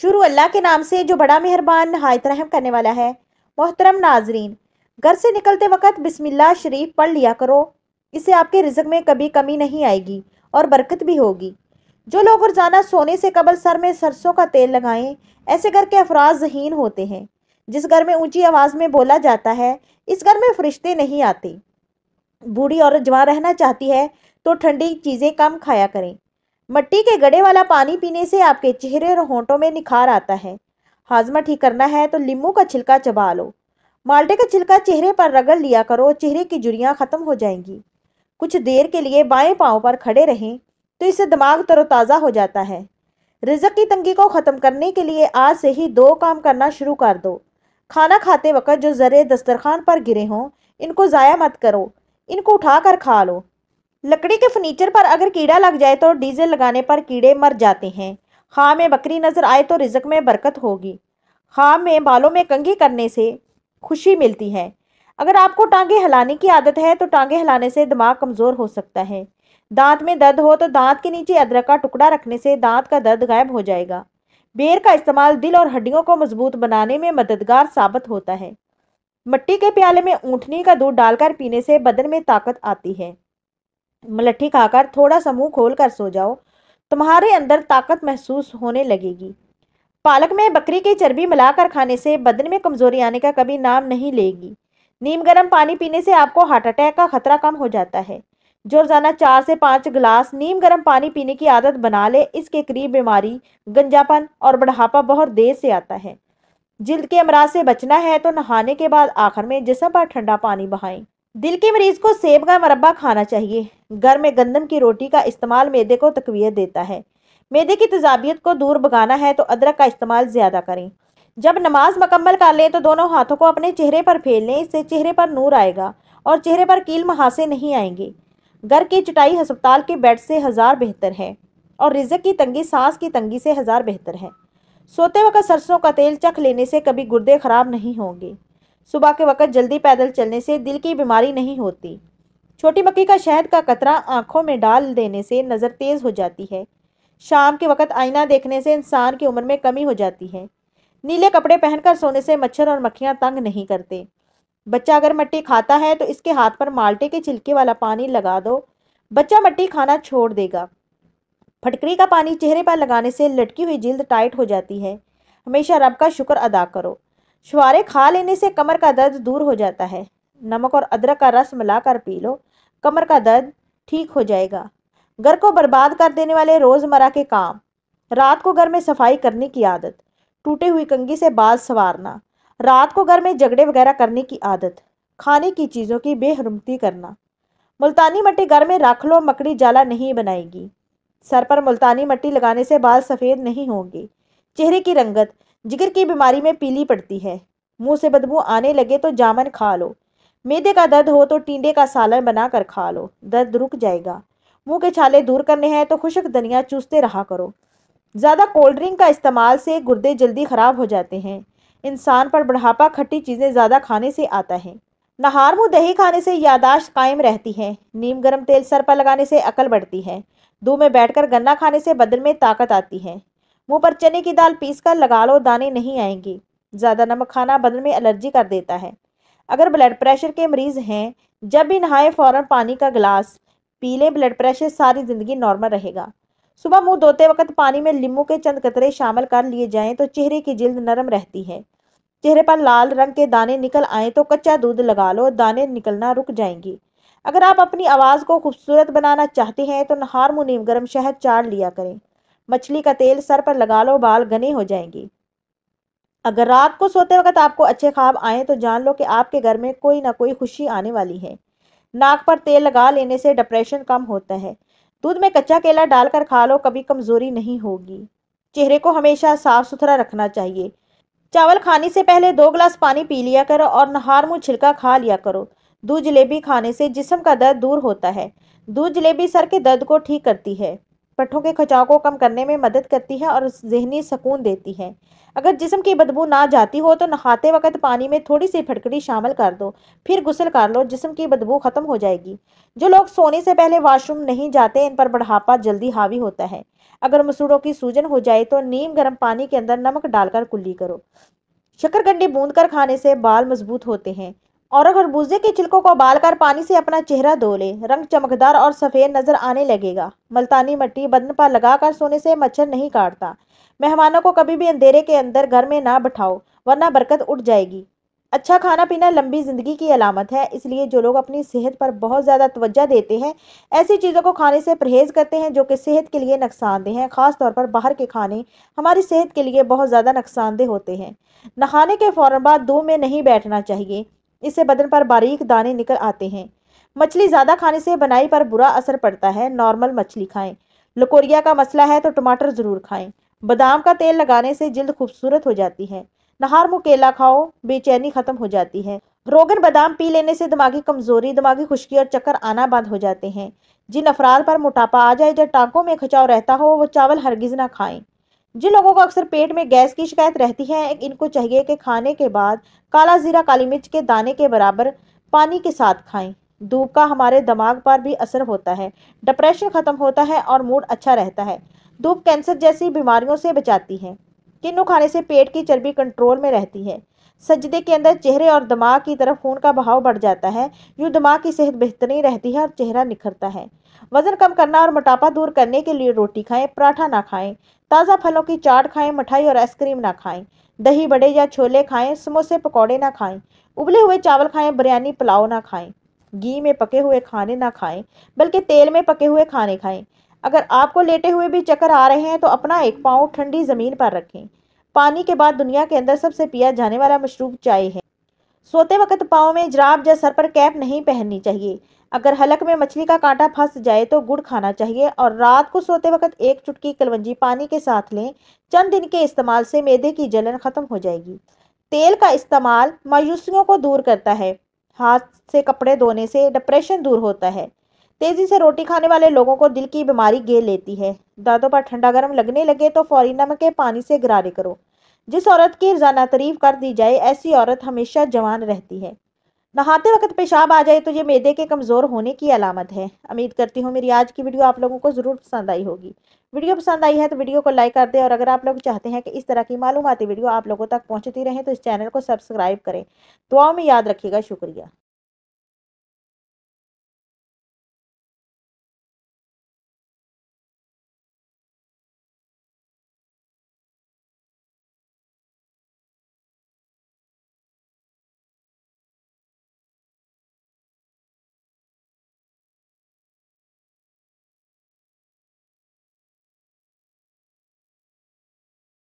शुरू अल्लाह के नाम से जो बड़ा मेहरबान नहायत रहम करने वाला है मोहतरम नाजरीन घर से निकलते वक्त बिस्मिल्लाह शरीफ पढ़ लिया करो इससे आपके रिजक में कभी कमी नहीं आएगी और बरकत भी होगी जो लोग रोज़ाना सोने से कबल सर में सरसों का तेल लगाएं ऐसे घर के अफराज जहीन होते हैं जिस घर में ऊंची आवाज़ में बोला जाता है इस घर में फरिश्ते नहीं आते बूढ़ी औरत जवान रहना चाहती है तो ठंडी चीज़ें कम खाया करें मट्टी के गड़े वाला पानी पीने से आपके चेहरे और होंठों में निखार आता है हाजमा ठीक करना है तो लींबू का छिलका चबा लो माल्टे का छिलका चेहरे पर रगड़ लिया करो चेहरे की जुड़ियाँ ख़त्म हो जाएंगी कुछ देर के लिए बाएं पाँव पर खड़े रहें तो इससे दिमाग तरोताज़ा हो जाता है रिजक की तंगी को ख़त्म करने के लिए आज से ही दो काम करना शुरू कर दो खाना खाते वक्त जो ज़रे दस्तरखान पर गिरे हों इनको ज़ाया मत करो इनको उठा कर खा लो लकड़ी के फर्नीचर पर अगर कीड़ा लग जाए तो डीजल लगाने पर कीड़े मर जाते हैं खा में बकरी नजर आए तो रिजक में बरकत होगी खा में बालों में कंघी करने से खुशी मिलती है अगर आपको टांगे हिलाने की आदत है तो टांगे हिलाने से दिमाग कमज़ोर हो सकता है दांत में दर्द हो तो दांत के नीचे अदरक का टुकड़ा रखने से दांत का दर्द गायब हो जाएगा बेर का इस्तेमाल दिल और हड्डियों को मजबूत बनाने में मददगार साबित होता है मिट्टी के प्याले में ऊँटनी का दूध डालकर पीने से बदन में ताकत आती है मलट्ठी खाकर थोड़ा सा मुंह कर सो जाओ तुम्हारे अंदर ताकत महसूस होने लगेगी पालक में बकरी की चर्बी मिलाकर खाने से बदन में कमजोरी आने का कभी नाम नहीं लेगी नीम गर्म पानी पीने से आपको हार्ट अटैक का खतरा कम हो जाता है जो रोजाना चार से पाँच गिलास नीम गर्म पानी पीने की आदत बना ले इसके करीब बीमारी गंजापन और बढ़ापा बहुत देर से आता है जिल्द के अमराज से बचना है तो नहाने के बाद आखिर में जिसम पर ठंडा पानी बहाएं दिल के मरीज को सेब का मरबा खाना चाहिए घर में गंदम की रोटी का इस्तेमाल मैदे को तकवीत देता है मैदे की तजाबियत को दूर भगाना है तो अदरक का इस्तेमाल ज़्यादा करें जब नमाज मकम्मल कर लें तो दोनों हाथों को अपने चेहरे पर फेर लें इससे चेहरे पर नूर आएगा और चेहरे पर कील महासे नहीं आएंगे घर की चटाई हस्पताल के बेड से हज़ार बेहतर है और रिजक की तंगी सांस की तंगी से हज़ार बेहतर है सोते वक्त सरसों का तेल चख लेने से कभी गुर्दे ख़राब नहीं होंगे सुबह के वक़्त जल्दी पैदल चलने से दिल की बीमारी नहीं होती छोटी मक्की का शहद का कतरा आँखों में डाल देने से नज़र तेज़ हो जाती है शाम के वक़्त आईना देखने से इंसान की उम्र में कमी हो जाती है नीले कपड़े पहनकर सोने से मच्छर और मक्खियाँ तंग नहीं करते बच्चा अगर मट्टी खाता है तो इसके हाथ पर माल्टे के छिलके वाला पानी लगा दो बच्चा मट्टी खाना छोड़ देगा फटकरी का पानी चेहरे पर लगाने से लटकी हुई जिल्द टाइट हो जाती है हमेशा रब का शुक्र अदा करो छुआरे खा लेने से कमर का दर्द दूर हो जाता है नमक और अदरक का रस मिलाकर पी लो कमर का दर्द ठीक हो जाएगा घर को बर्बाद कर देने वाले रोज़मर्रा के काम रात को घर में सफाई करने की आदत टूटे हुई कंगी से बाल संवारना रात को घर में झगड़े वगैरह करने की आदत खाने की चीज़ों की बेहरमती करना मुल्तानी मट्टी घर में रख लो मकड़ी जाला नहीं बनाएगी सर पर मुल्तानी मट्टी लगाने से बाल सफ़ेद नहीं होंगे चेहरे की रंगत जिगर की बीमारी में पीली पड़ती है मुंह से बदबू आने लगे तो जामन खा लो मेदे का दर्द हो तो टींडे का सालन बनाकर खा लो दर्द रुक जाएगा मुंह के छाले दूर करने हैं तो खुशक धनिया चूसते रहा करो ज़्यादा कोल्ड ड्रिंक का इस्तेमाल से गुर्दे जल्दी ख़राब हो जाते हैं इंसान पर बढ़ापा खट्टी चीज़ें ज़्यादा खाने से आता है नहार मुँह दही खाने से यादाश्त कायम रहती है नीम गर्म तेल सर पर लगाने से अकल बढ़ती है दूध में बैठकर गन्ना खाने से बदन में ताकत आती है मुंह पर चने की दाल पीस कर लगा लो दाने नहीं आएंगे ज़्यादा नमक खाना बदन में एलर्जी कर देता है अगर ब्लड प्रेशर के मरीज़ हैं जब भी नहाए फ़ौरन पानी का गिलास पी लें ब्लड प्रेशर सारी ज़िंदगी नॉर्मल रहेगा सुबह मुंह धोते वक्त पानी में नींबू के चंद कतरे शामिल कर लिए जाएं तो चेहरे की जिल्द नरम रहती है चेहरे पर लाल रंग के दाने निकल आए तो कच्चा दूध लगा लो दाने निकलना रुक जाएंगी अगर आप अपनी आवाज़ को खूबसूरत बनाना चाहते हैं तो नहार मुनीम गर्म शहद चाट लिया करें मछली का तेल सर पर लगा लो बाल घने हो जाएंगे अगर रात को सोते वक्त आपको अच्छे ख्वाब आए तो जान लो कि आपके घर में कोई ना कोई खुशी आने वाली है नाक पर तेल लगा लेने से डिप्रेशन कम होता है दूध में कच्चा केला डालकर खा लो कभी कमज़ोरी नहीं होगी चेहरे को हमेशा साफ सुथरा रखना चाहिए चावल खाने से पहले दो गिलास पानी पी लिया करो और नहार मुँह छिलका खा लिया करो दूध जलेबी खाने से जिसम का दर्द दूर होता है दूध जलेबी सर के दर्द को ठीक करती है पट्ठों के खचाव को कम करने में मदद करती है और जहनी सुकून देती है अगर जिसम की बदबू ना जाती हो तो नहाते वक्त पानी में थोड़ी सी फटकड़ी शामिल कर दो फिर गुसल कर लो जिसम की बदबू ख़त्म हो जाएगी जो लोग सोने से पहले वाशरूम नहीं जाते इन पर बढ़ापा जल्दी हावी होता है अगर मसूड़ों की सूजन हो जाए तो नीम गर्म पानी के अंदर नमक डालकर कुल्ली करो शक्करकंडी बूंद कर खाने से बाल मजबूत होते हैं और खरबूजे के छिलकों को उबालकर पानी से अपना चेहरा धो ले रंग चमकदार और सफ़ेद नजर आने लगेगा मुल्तानी मट्टी बदन पर लगाकर सोने से मच्छर नहीं काटता मेहमानों को कभी भी अंधेरे के अंदर घर में ना बैठाओ वरना बरकत उठ जाएगी अच्छा खाना पीना लंबी ज़िंदगी की अलामत है इसलिए जो लोग अपनी सेहत पर बहुत ज़्यादा तवज्जो देते हैं ऐसी चीज़ों को खाने से परहेज़ करते हैं जो कि सेहत के लिए नुकसानदेह हैं ख़ास तौर पर बाहर के खाने हमारी सेहत के लिए बहुत ज़्यादा नुकसानदेह होते हैं नहाने के फ़ौर बाद धूप में नहीं बैठना चाहिए इससे बदन पर बारीक दाने निकल आते हैं मछली ज़्यादा खाने से बनाई पर बुरा असर पड़ता है नॉर्मल मछली खाएं लकोरिया का मसला है तो टमाटर ज़रूर खाएं बादाम का तेल लगाने से जल्द खूबसूरत हो जाती है नहार मुँह केला खाओ बेचैनी खत्म हो जाती है रोगन बादाम पी लेने से दिमागी कमजोरी दिमागी खुश्की और चक्कर आना बंद हो जाते हैं जिन अफराद पर मोटापा आ जाए जब टांकों में खचाव रहता हो वो चावल हरगिज ना खाएं जिन लोगों को अक्सर पेट में गैस की शिकायत रहती है इनको चाहिए कि खाने के बाद काला ज़ीरा काली मिर्च के दाने के बराबर पानी के साथ खाएं धूप का हमारे दिमाग पर भी असर होता है डिप्रेशन ख़त्म होता है और मूड अच्छा रहता है धूप कैंसर जैसी बीमारियों से बचाती है किन्नू खाने से पेट की चर्बी कंट्रोल में रहती है सजदे के अंदर चेहरे और दिमाग की तरफ खून का बहाव बढ़ जाता है यूँ दिमाग की सेहत बेहतरीन रहती है और चेहरा निखरता है वजन कम करना और मोटापा दूर करने के लिए रोटी खाएं पराठा ना खाएं ताज़ा फलों की चाट खाएं मिठाई और आइसक्रीम ना खाएं दही बड़े या छोले खाएं समोसे पकौड़े ना खाएं उबले हुए चावल खाएं बिरयानी पुलाव ना खाएं घी में पके हुए खाने ना खाएं बल्कि तेल में पके हुए खाने खाएं अगर आपको लेटे हुए भी चक्कर आ रहे हैं तो अपना एक पाँव ठंडी ज़मीन पर रखें पानी के बाद दुनिया के अंदर सबसे पिया जाने वाला मशरूब चाय है सोते वक्त पाँव में जराब या सर पर कैप नहीं पहननी चाहिए अगर हलक में मछली का कांटा फंस जाए तो गुड़ खाना चाहिए और रात को सोते वक्त एक चुटकी कलवंजी पानी के साथ लें चंद दिन के इस्तेमाल से मैदे की जलन खत्म हो जाएगी तेल का इस्तेमाल मायूसियों को दूर करता है हाथ से कपड़े धोने से डिप्रेशन दूर होता है तेज़ी से रोटी खाने वाले लोगों को दिल की बीमारी घेर लेती है दांतों पर ठंडा गर्म लगने लगे तो फौरी नमक के पानी से गरारे करो जिस औरत की रजाना तरीफ कर दी जाए ऐसी औरत हमेशा जवान रहती है नहाते वक्त पेशाब आ जाए तो ये मैदे के कमज़ोर होने की अलामत है उम्मीद करती हूँ मेरी आज की वीडियो आप लोगों को ज़रूर पसंद आई होगी वीडियो पसंद आई है तो वीडियो को लाइक कर दें और अगर आप लोग चाहते हैं कि इस तरह की मालूमती वीडियो आप लोगों तक पहुँचती रहें तो इस चैनल को सब्सक्राइब करें दुआओं में याद रखिएगा शुक्रिया